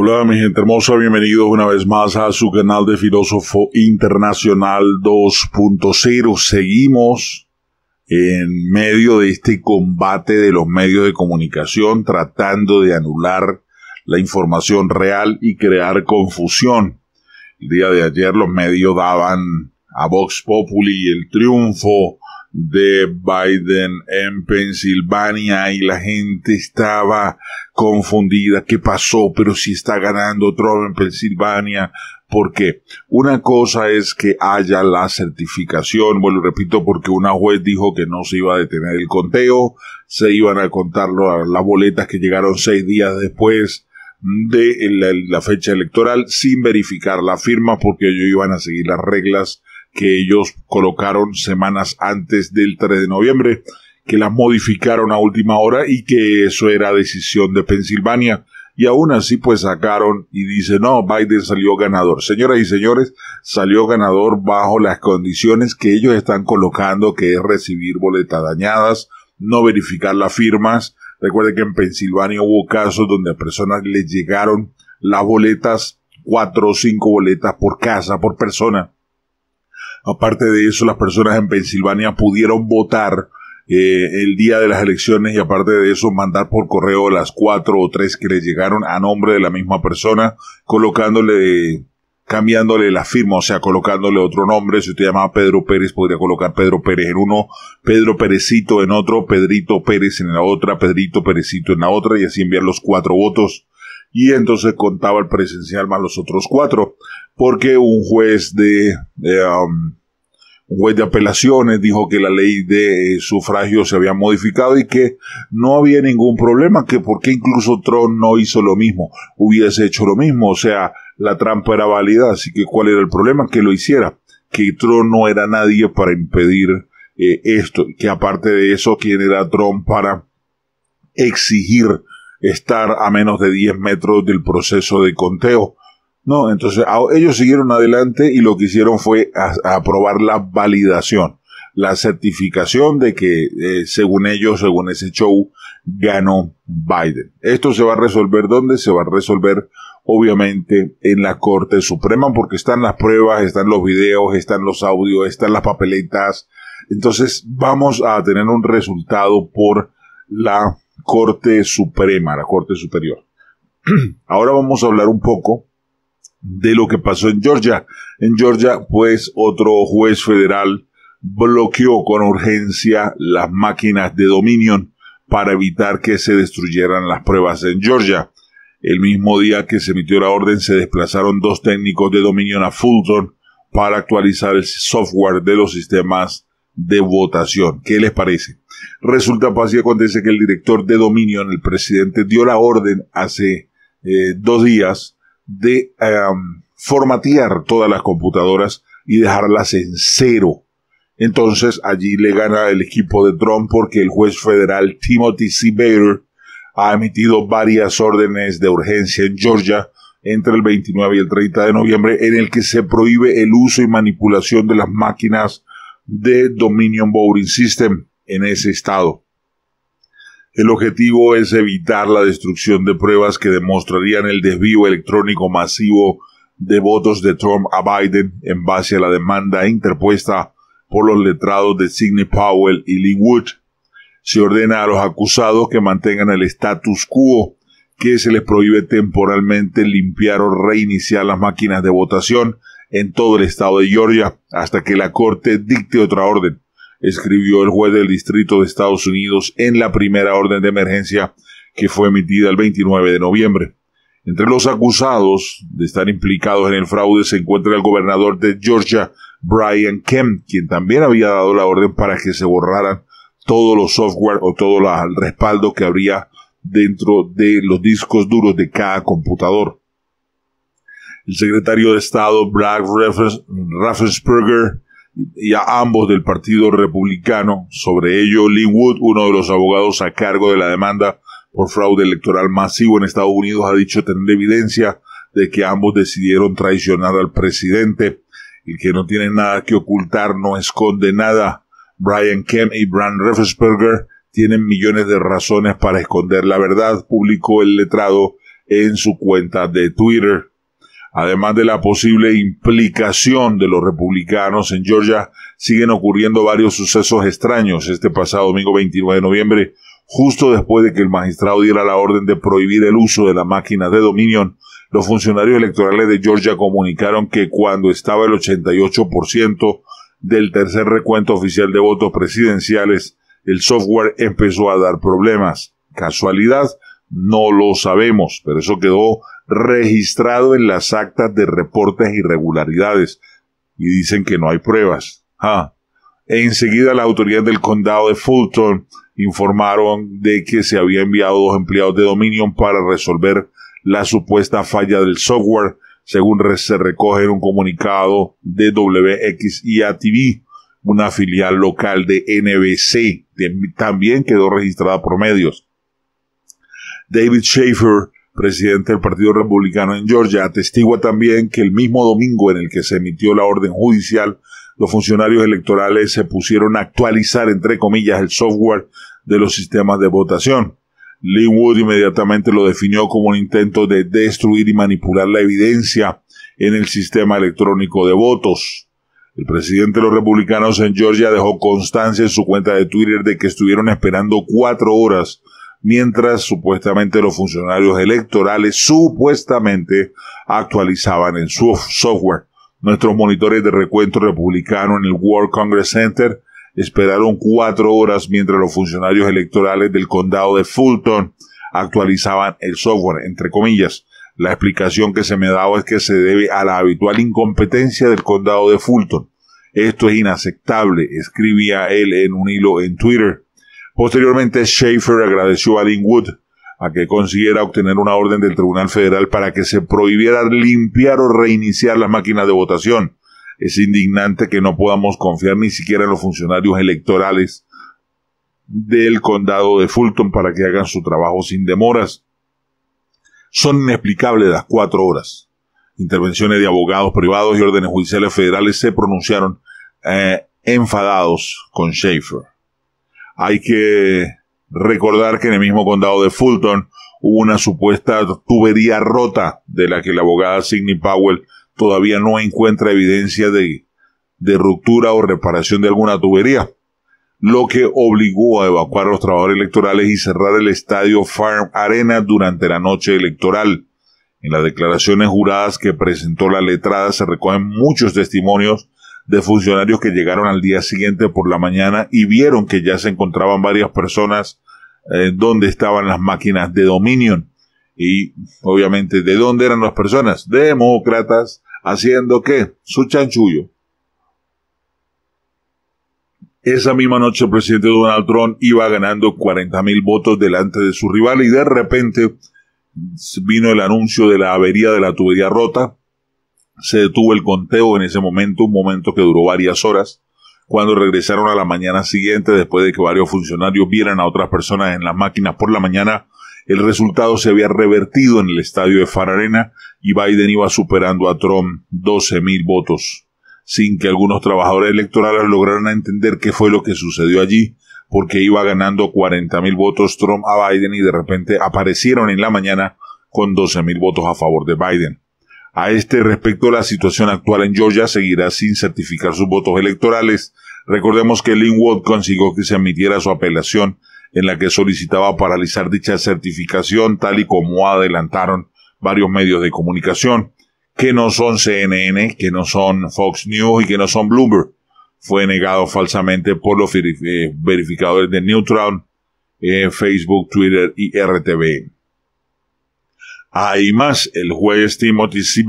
Hola mi gente hermosa, bienvenidos una vez más a su canal de Filósofo Internacional 2.0. Seguimos en medio de este combate de los medios de comunicación tratando de anular la información real y crear confusión. El día de ayer los medios daban a Vox Populi el triunfo de Biden en Pensilvania y la gente estaba confundida. ¿Qué pasó? Pero si está ganando Trump en Pensilvania. Porque una cosa es que haya la certificación, bueno, repito, porque una juez dijo que no se iba a detener el conteo, se iban a contar las boletas que llegaron seis días después de la fecha electoral sin verificar la firma porque ellos iban a seguir las reglas que ellos colocaron semanas antes del 3 de noviembre, que las modificaron a última hora y que eso era decisión de Pensilvania. Y aún así pues sacaron y dice, no, Biden salió ganador. Señoras y señores, salió ganador bajo las condiciones que ellos están colocando, que es recibir boletas dañadas, no verificar las firmas. Recuerde que en Pensilvania hubo casos donde a personas les llegaron las boletas, cuatro o cinco boletas por casa, por persona Aparte de eso, las personas en Pensilvania pudieron votar eh, el día de las elecciones y aparte de eso mandar por correo las cuatro o tres que les llegaron a nombre de la misma persona, colocándole, cambiándole la firma, o sea, colocándole otro nombre. Si usted llamaba Pedro Pérez, podría colocar Pedro Pérez en uno, Pedro Perecito en otro, Pedrito Pérez en la otra, Pedrito Perecito en la otra y así enviar los cuatro votos y entonces contaba el presencial más los otros cuatro, porque un juez de, um, juez de apelaciones dijo que la ley de eh, sufragio se había modificado y que no había ningún problema, que porque incluso Trump no hizo lo mismo, hubiese hecho lo mismo, o sea, la trampa era válida, así que cuál era el problema, que lo hiciera, que Trump no era nadie para impedir eh, esto, que aparte de eso, quién era Trump para exigir estar a menos de 10 metros del proceso de conteo. No, entonces ellos siguieron adelante y lo que hicieron fue aprobar la validación, la certificación de que, eh, según ellos, según ese show, ganó Biden. Esto se va a resolver dónde? Se va a resolver obviamente en la Corte Suprema porque están las pruebas, están los videos, están los audios, están las papeletas. Entonces vamos a tener un resultado por la Corte Suprema, la Corte Superior. Ahora vamos a hablar un poco de lo que pasó en Georgia. En Georgia, pues otro juez federal bloqueó con urgencia las máquinas de Dominion para evitar que se destruyeran las pruebas en Georgia. El mismo día que se emitió la orden se desplazaron dos técnicos de Dominion a Fulton para actualizar el software de los sistemas de votación. ¿Qué les parece? Resulta, pasa pues, acontece que el director de Dominion, el presidente, dio la orden hace eh, dos días de formatear todas las computadoras y dejarlas en cero. Entonces allí le gana el equipo de Trump porque el juez federal Timothy C. Bader ha emitido varias órdenes de urgencia en Georgia entre el 29 y el 30 de noviembre en el que se prohíbe el uso y manipulación de las máquinas de Dominion Voting System en ese estado. El objetivo es evitar la destrucción de pruebas que demostrarían el desvío electrónico masivo de votos de Trump a Biden en base a la demanda interpuesta por los letrados de Sidney Powell y Lee Wood. Se ordena a los acusados que mantengan el status quo, que se les prohíbe temporalmente limpiar o reiniciar las máquinas de votación en todo el estado de Georgia hasta que la Corte dicte otra orden escribió el juez del Distrito de Estados Unidos en la primera orden de emergencia que fue emitida el 29 de noviembre. Entre los acusados de estar implicados en el fraude se encuentra el gobernador de Georgia, Brian Kemp, quien también había dado la orden para que se borraran todos los software o todo el respaldo que habría dentro de los discos duros de cada computador. El secretario de Estado, Brad Raffensperger, y a ambos del Partido Republicano. Sobre ello, Lee Wood, uno de los abogados a cargo de la demanda por fraude electoral masivo en Estados Unidos, ha dicho tener evidencia de que ambos decidieron traicionar al presidente. El que no tiene nada que ocultar no esconde nada. Brian Kemp y Brand Reffensperger tienen millones de razones para esconder la verdad, publicó el letrado en su cuenta de Twitter. Además de la posible implicación de los republicanos en Georgia, siguen ocurriendo varios sucesos extraños este pasado domingo 29 de noviembre, justo después de que el magistrado diera la orden de prohibir el uso de la máquina de Dominion. Los funcionarios electorales de Georgia comunicaron que cuando estaba el 88% del tercer recuento oficial de votos presidenciales, el software empezó a dar problemas. Casualidad, no lo sabemos, pero eso quedó registrado en las actas de reportes irregularidades y dicen que no hay pruebas. Ah, enseguida las autoridades del condado de Fulton informaron de que se había enviado dos empleados de Dominion para resolver la supuesta falla del software, según se recoge en un comunicado de WXIA TV, una filial local de NBC. También quedó registrada por medios. David Schaefer, presidente del Partido Republicano en Georgia, atestigua también que el mismo domingo en el que se emitió la orden judicial, los funcionarios electorales se pusieron a actualizar, entre comillas, el software de los sistemas de votación. Linwood inmediatamente lo definió como un intento de destruir y manipular la evidencia en el sistema electrónico de votos. El presidente de los republicanos en Georgia dejó constancia en su cuenta de Twitter de que estuvieron esperando cuatro horas mientras supuestamente los funcionarios electorales supuestamente actualizaban en su software. Nuestros monitores de recuento republicano en el World Congress Center esperaron cuatro horas mientras los funcionarios electorales del condado de Fulton actualizaban el software, entre comillas. La explicación que se me daba es que se debe a la habitual incompetencia del condado de Fulton. Esto es inaceptable, escribía él en un hilo en Twitter. Posteriormente, Schaefer agradeció a Linwood a que consiguiera obtener una orden del Tribunal Federal para que se prohibiera limpiar o reiniciar las máquinas de votación. Es indignante que no podamos confiar ni siquiera en los funcionarios electorales del condado de Fulton para que hagan su trabajo sin demoras. Son inexplicables las cuatro horas. Intervenciones de abogados privados y órdenes judiciales federales se pronunciaron eh, enfadados con Schaefer. Hay que recordar que en el mismo condado de Fulton hubo una supuesta tubería rota de la que la abogada Sidney Powell todavía no encuentra evidencia de, ruptura o reparación de alguna tubería, lo que obligó a evacuar los trabajadores electorales y cerrar el estadio Farm Arena durante la noche electoral. En las declaraciones juradas que presentó la letrada se recogen muchos testimonios de funcionarios que llegaron al día siguiente por la mañana y vieron que ya se encontraban varias personas eh, donde estaban las máquinas de Dominion. Y obviamente, ¿de dónde eran las personas? Demócratas, haciendo qué? Su chanchullo. Esa misma noche el presidente Donald Trump iba ganando 40 mil votos delante de su rival y de repente vino el anuncio de la avería de la tubería rota se detuvo el conteo en ese momento, un momento que duró varias horas. Cuando regresaron a la mañana siguiente, después de que varios funcionarios vieran a otras personas en las máquinas por la mañana, el resultado se había revertido en el estadio de Fararena y Biden iba superando a Trump 12.000 votos, sin que algunos trabajadores electorales lograran entender qué fue lo que sucedió allí, porque iba ganando 40.000 votos Trump a Biden y de repente aparecieron en la mañana con 12.000 votos a favor de Biden. A este respecto, la situación actual en Georgia seguirá sin certificar sus votos electorales. Recordemos que Linwood consiguió que se admitiera su apelación en la que solicitaba paralizar dicha certificación, tal y como adelantaron varios medios de comunicación, que no son CNN, que no son Fox News y que no son Bloomberg. Fue negado falsamente por los eh, verificadores de Neutron, eh, Facebook, Twitter y RTV. Además, el juez Timothy C.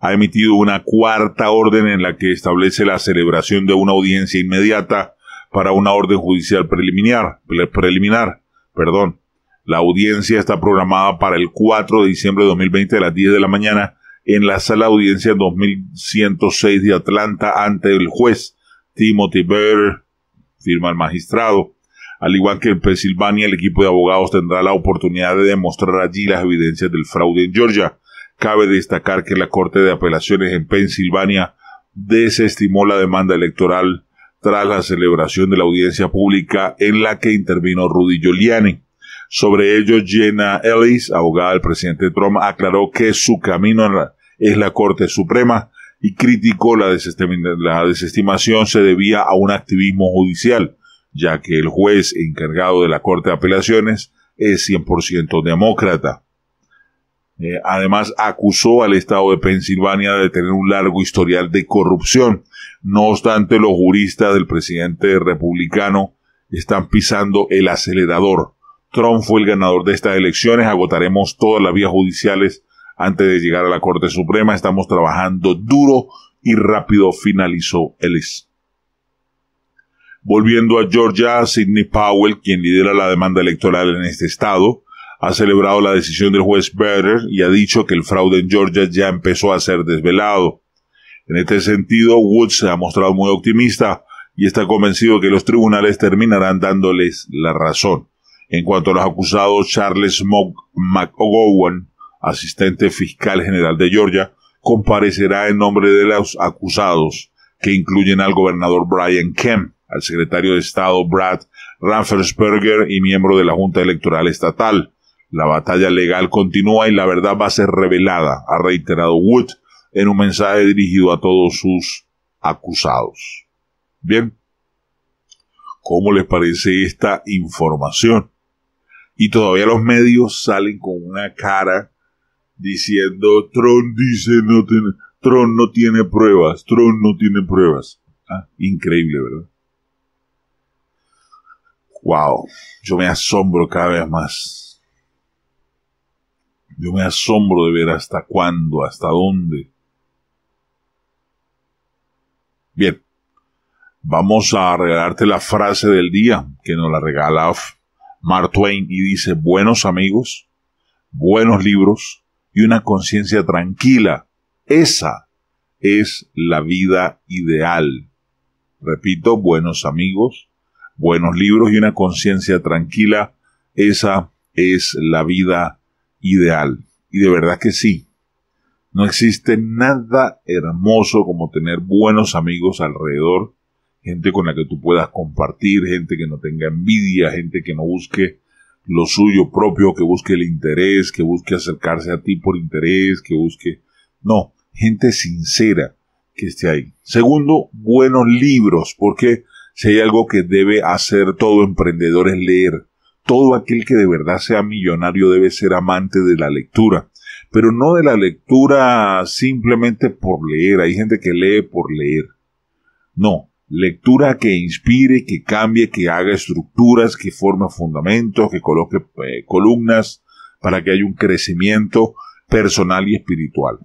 ha emitido una cuarta orden en la que establece la celebración de una audiencia inmediata para una orden judicial preliminar, preliminar, perdón. La audiencia está programada para el 4 de diciembre de 2020 a las 10 de la mañana en la sala de audiencia 2106 de Atlanta ante el juez Timothy Bader, firma el magistrado. Al igual que en Pensilvania, el equipo de abogados tendrá la oportunidad de demostrar allí las evidencias del fraude en Georgia. Cabe destacar que la Corte de Apelaciones en Pensilvania desestimó la demanda electoral tras la celebración de la audiencia pública en la que intervino Rudy Giuliani. Sobre ello, Jenna Ellis, abogada del presidente Trump, aclaró que su camino es la Corte Suprema y criticó la, desestimación se debía a un activismo judicial ya que el juez encargado de la Corte de Apelaciones es 100% demócrata. Eh, además, acusó al Estado de Pensilvania de tener un largo historial de corrupción. No obstante, los juristas del presidente republicano están pisando el acelerador. Trump fue el ganador de estas elecciones. Agotaremos todas las vías judiciales antes de llegar a la Corte Suprema. Estamos trabajando duro y rápido, finalizó el Volviendo a Georgia, Sidney Powell, quien lidera la demanda electoral en este estado, ha celebrado la decisión del juez Berger y ha dicho que el fraude en Georgia ya empezó a ser desvelado. En este sentido, Woods se ha mostrado muy optimista y está convencido que los tribunales terminarán dándoles la razón. En cuanto a los acusados, Charles McGowan, asistente fiscal general de Georgia, comparecerá en nombre de los acusados, que incluyen al gobernador Brian Kemp al secretario de Estado Brad Raffensperger y miembro de la Junta Electoral Estatal. La batalla legal continúa y la verdad va a ser revelada, ha reiterado Wood en un mensaje dirigido a todos sus acusados. Bien, ¿cómo les parece esta información? Y todavía los medios salen con una cara diciendo Tron dice no tiene, Tron no tiene pruebas, Tron no tiene pruebas. Ah, increíble, ¿verdad? wow, yo me asombro cada vez más. Yo me asombro de ver hasta cuándo, hasta dónde. Bien, vamos a regalarte la frase del día que nos la regala Mark Twain y dice, buenos amigos, buenos libros y una conciencia tranquila. Esa es la vida ideal. Repito, buenos amigos, buenos libros y una conciencia tranquila, esa es la vida ideal. Y de verdad que sí. No existe nada hermoso como tener buenos amigos alrededor, gente con la que tú puedas compartir, gente que no tenga envidia, gente que no busque lo suyo propio, que busque el interés, que busque acercarse a ti por interés, que busque... No, gente sincera que esté ahí. Segundo, buenos libros, porque si hay algo que debe hacer todo emprendedor es leer. Todo aquel que de verdad sea millonario debe ser amante de la lectura, pero no de la lectura simplemente por leer. Hay gente que lee por leer. No, lectura que inspire, que cambie, que haga estructuras, que forme fundamentos, que coloque eh, columnas para que haya un crecimiento personal y espiritual.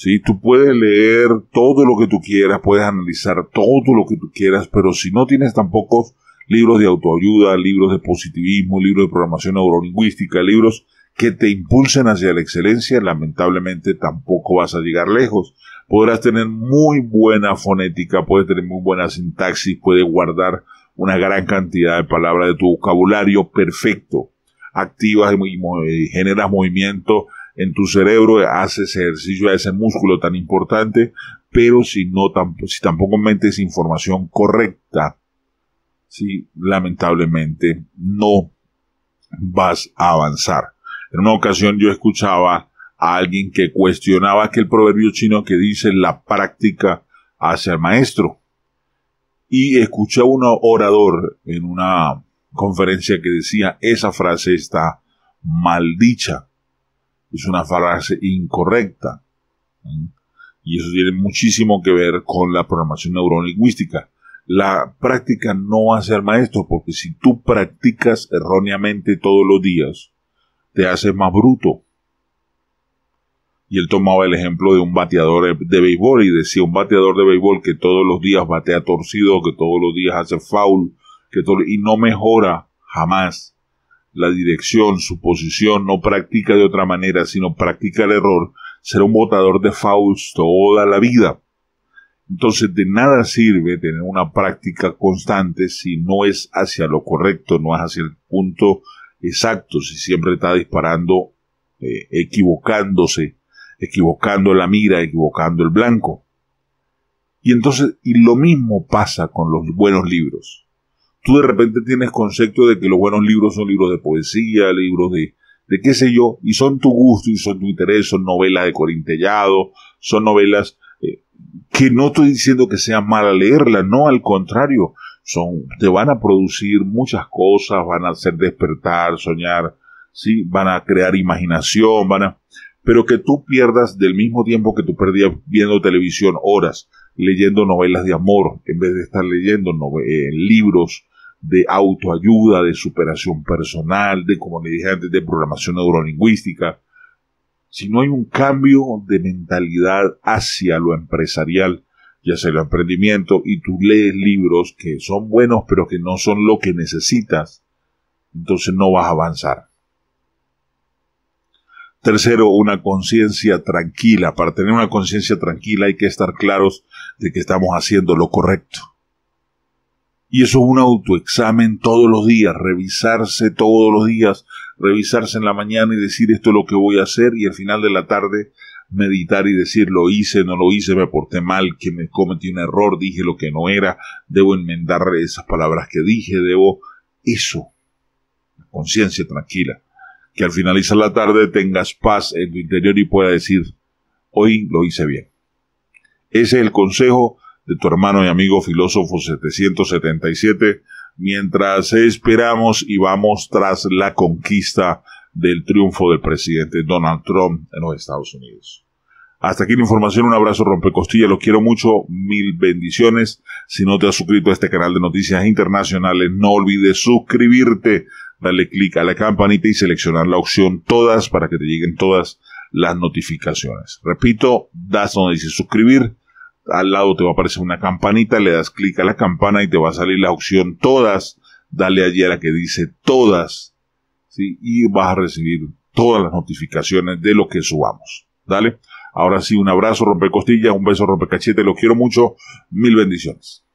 Si Tú puedes leer todo lo que tú quieras, puedes analizar todo lo que tú quieras, pero si no tienes tampoco libros de autoayuda, libros de positivismo, libros de programación neurolingüística, libros que te impulsen hacia la excelencia, lamentablemente tampoco vas a llegar lejos. Podrás tener muy buena fonética, puedes tener muy buena sintaxis, puedes guardar una gran cantidad de palabras de tu vocabulario perfecto. Activas y generas movimiento en tu cerebro, haces ejercicio a ese músculo tan importante, pero si, no, si tampoco metes información correcta, si lamentablemente no vas a avanzar. En una ocasión yo escuchaba a alguien que cuestionaba aquel proverbio chino que dice la práctica hace al maestro. Y escuché a un orador en una conferencia que decía esa frase está maldicha es una frase incorrecta. Y eso tiene muchísimo que ver con la programación neurolingüística. La práctica no va a ser maestro, porque si tú practicas erróneamente todos los días, te haces más bruto. Y él tomaba el ejemplo de un bateador de béisbol y decía un bateador de béisbol que todos los días batea torcido, que todos los días hace foul, que todo, y no mejora jamás la dirección, su posición, no practica de otra manera, sino practica el error, será un votador de Fausto toda la vida. Entonces de nada sirve tener una práctica constante si no es hacia lo correcto, no es hacia el punto exacto, si siempre está disparando, eh, equivocándose, equivocando la mira, equivocando el blanco. Y entonces, y lo mismo pasa con los buenos libros tú de repente tienes concepto de que los buenos libros son libros de poesía, libros de, de qué sé yo, y son tu gusto y son tu interés, son novelas de Corintellado, son novelas eh, que no estoy diciendo que sea mala leerlas, no, al contrario, son, te van a producir muchas cosas, van a hacer despertar, soñar, ¿sí? van a crear imaginación, van a... pero que tú pierdas del mismo tiempo que tú perdías viendo televisión horas, leyendo novelas de amor, en vez de estar leyendo eh, libros de autoayuda, de superación personal, de, como le dije antes, de programación neurolingüística. Si no hay un cambio de mentalidad hacia lo empresarial ya sea el emprendimiento, y tú lees libros que son buenos pero que no son lo que necesitas, entonces no vas a avanzar. Tercero, una conciencia tranquila. Para tener una conciencia tranquila hay que estar claros de que estamos haciendo lo correcto. Y eso es un autoexamen todos los días, revisarse todos los días, revisarse en la mañana y decir esto es lo que voy a hacer y al final de la tarde meditar y decir lo hice, no lo hice, me porté mal, que me cometí un error, dije lo que no era, debo enmendar esas palabras que dije, debo eso, conciencia tranquila, que al finalizar la tarde tengas paz en tu interior y pueda decir hoy lo hice bien. Ese es el consejo de tu hermano y amigo filósofo 777, mientras esperamos y vamos tras la conquista del triunfo del presidente Donald Trump en los Estados Unidos. Hasta aquí la información, un abrazo rompecostilla, los quiero mucho, mil bendiciones. Si no te has suscrito a este canal de noticias internacionales, no olvides suscribirte, Dale clic a la campanita y seleccionar la opción todas para que te lleguen todas las notificaciones. Repito, das donde dice suscribir al lado te va a aparecer una campanita, le das clic a la campana y te va a salir la opción todas, dale allí a la que dice todas, ¿sí? y vas a recibir todas las notificaciones de lo que subamos. Dale. Ahora sí, un abrazo, rompecostillas, un beso, rompecachete, los quiero mucho, mil bendiciones.